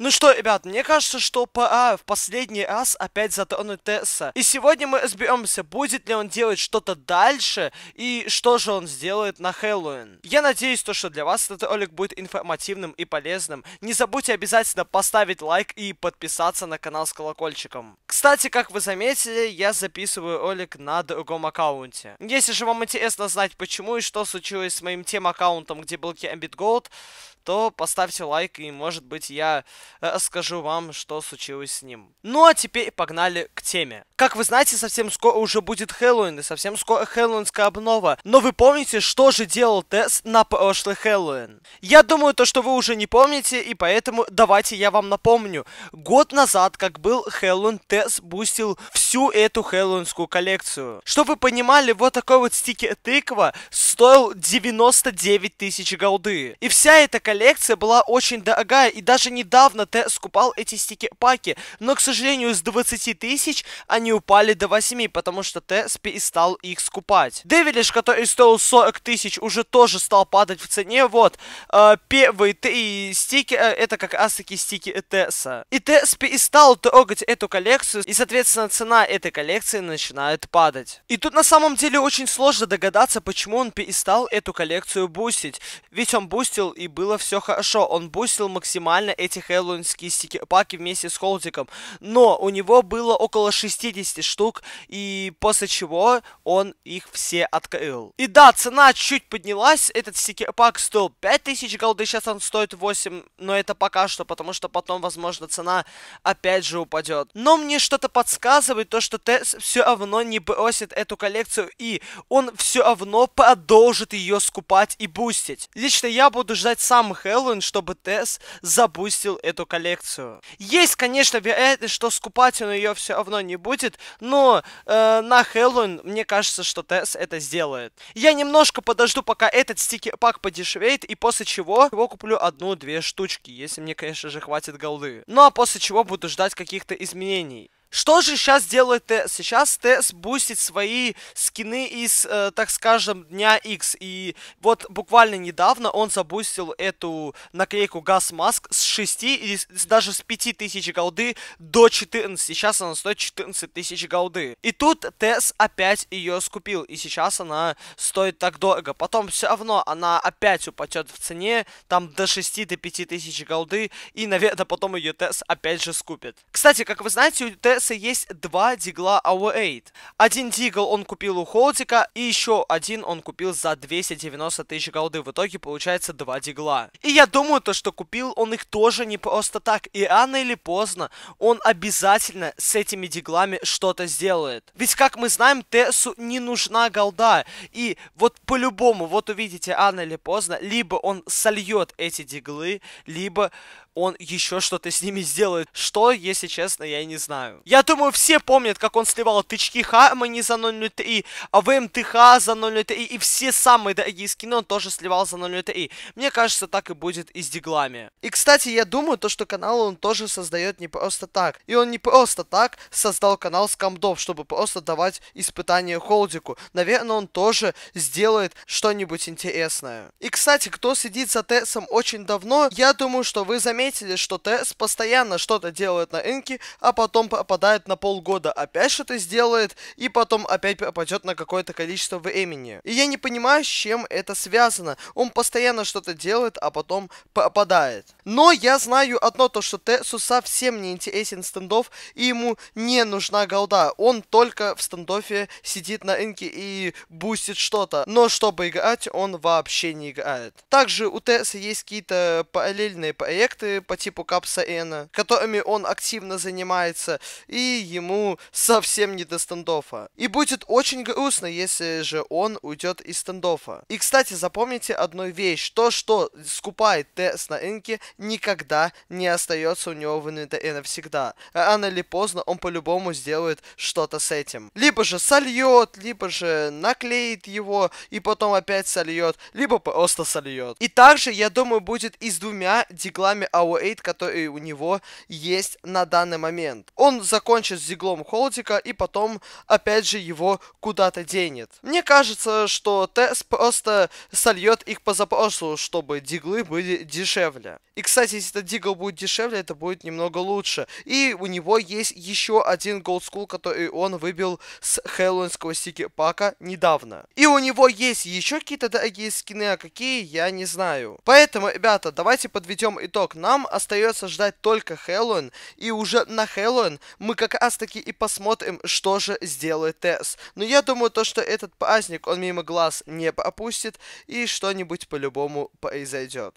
Ну что, ребят, мне кажется, что ПА в последний раз опять затронут Тесса. И сегодня мы разберемся, будет ли он делать что-то дальше, и что же он сделает на Хэллоуин. Я надеюсь, то, что для вас этот ролик будет информативным и полезным. Не забудьте обязательно поставить лайк и подписаться на канал с колокольчиком. Кстати, как вы заметили, я записываю ролик на другом аккаунте. Если же вам интересно знать, почему и что случилось с моим тем аккаунтом, где был Gambit Голд то поставьте лайк, и, может быть, я э, скажу вам, что случилось с ним. Ну, а теперь погнали к теме. Как вы знаете, совсем скоро уже будет Хэллоуин, и совсем скоро хэллоуинская обнова. Но вы помните, что же делал Тесс на прошлый Хэллоуин? Я думаю, то, что вы уже не помните, и поэтому давайте я вам напомню. Год назад, как был Хэллоуин, Тесс бустил всю эту хэллоуинскую коллекцию. Чтобы вы понимали, вот такой вот стикер тыква стоил 99 тысяч голды. И вся эта коллекция была очень дорогая, и даже недавно Т скупал эти стикер-паки, но, к сожалению, с 20 тысяч они упали до 8, потому что Т перестал их скупать. Девилиш, который стоил 40 тысяч, уже тоже стал падать в цене, вот. Э, первые три стикера, э, это как раз-таки стики Тесса. И Тесс перестал трогать эту коллекцию, и, соответственно, цена этой коллекции начинает падать. И тут, на самом деле, очень сложно догадаться, почему он перестал эту коллекцию бустить, ведь он бустил и было все хорошо. Он бустил максимально эти хэллоуинские стикер паки вместе с холдиком. Но у него было около 60 штук, и после чего он их все открыл. И да, цена чуть поднялась. Этот стикер пак стоил 5000 голды, сейчас он стоит 8, но это пока что, потому что потом, возможно, цена опять же упадет. Но мне что-то подсказывает то, что Тесс все равно не бросит эту коллекцию, и он все равно продолжит ее скупать и бустить. Лично я буду ждать сам сам Хэллоуин, чтобы Тесс запустил эту коллекцию. Есть, конечно, вероятность, что скупать он ее все равно не будет, но э, на Хэллоуин мне кажется, что Тесс это сделает. Я немножко подожду, пока этот стикер-пак подешевеет, и после чего его куплю одну-две штучки, если мне, конечно же, хватит голды. Ну а после чего буду ждать каких-то изменений. Что же сейчас делает ТС? Сейчас ТС бустит свои скины из, э, так скажем, Дня X. И вот буквально недавно он забустил эту наклейку Газ Маск с 6 и даже с 5 тысяч голды до 14. Сейчас она стоит 14 тысяч голды. И тут ТС опять ее скупил. И сейчас она стоит так дорого. Потом все равно она опять упадет в цене. Там до 6 до 5 тысяч голды. И, наверное, потом ее ТС опять же скупит. Кстати, как вы знаете, у ТС Берса есть два дигла Our8. Один дигл он купил у Холдика, и еще один он купил за 290 тысяч голды. В итоге получается два дигла. И я думаю, то, что купил он их тоже не просто так. И рано или поздно он обязательно с этими диглами что-то сделает. Ведь, как мы знаем, Тесу не нужна голда. И вот по-любому, вот увидите, рано или поздно, либо он сольет эти диглы, либо он еще что-то с ними сделает. Что, если честно, я не знаю. Я думаю, все помнят, как он сливал тычки Хармони за 0.03, АВМТХ за 0.03, и все самые дорогие скины он тоже сливал за 0.03. Мне кажется, так и будет и с диглами. И, кстати, я думаю, то, что канал он тоже создает не просто так. И он не просто так создал канал с комдов, чтобы просто давать испытания холдику. Наверное, он тоже сделает что-нибудь интересное. И, кстати, кто сидит за Тесом очень давно, я думаю, что вы заметили, заметили, что ТС постоянно что-то делает на инке, а потом попадает на полгода, опять что-то сделает, и потом опять попадет на какое-то количество времени. И я не понимаю, с чем это связано. Он постоянно что-то делает, а потом попадает. Но я знаю одно, то что Тесу совсем не интересен стендов, и ему не нужна голда. Он только в стендофе сидит на инке и бустит что-то. Но чтобы играть, он вообще не играет. Также у Теса есть какие-то параллельные проекты, по типу Капса Эна, которыми он активно занимается, и ему совсем не до стендофа. И будет очень грустно, если же он уйдет из стендофа. И, кстати, запомните одну вещь. То, что скупает ТС на рынке, никогда не остается у него в инвентаре навсегда. Рано или поздно он по-любому сделает что-то с этим. Либо же сольет, либо же наклеит его, и потом опять сольет, либо просто сольет. И также, я думаю, будет и с двумя диглами AO8, а который у него есть на данный момент. Он закончит с зиглом холдика и потом, опять же, его куда-то денет. Мне кажется, что Тесс просто сольет их по запросу, чтобы диглы были дешевле. И, кстати, если этот дигл будет дешевле, это будет немного лучше. И у него есть еще один голдскул, который он выбил с хэллоуинского стики пака недавно. И у него есть еще какие-то дорогие скины, а какие, я не знаю. Поэтому, ребята, давайте подведем итог на нам остается ждать только Хэллоуин, и уже на Хэллоуин мы как раз таки и посмотрим, что же сделает Тесс. Но я думаю, то, что этот праздник он мимо глаз не пропустит, и что-нибудь по-любому произойдет.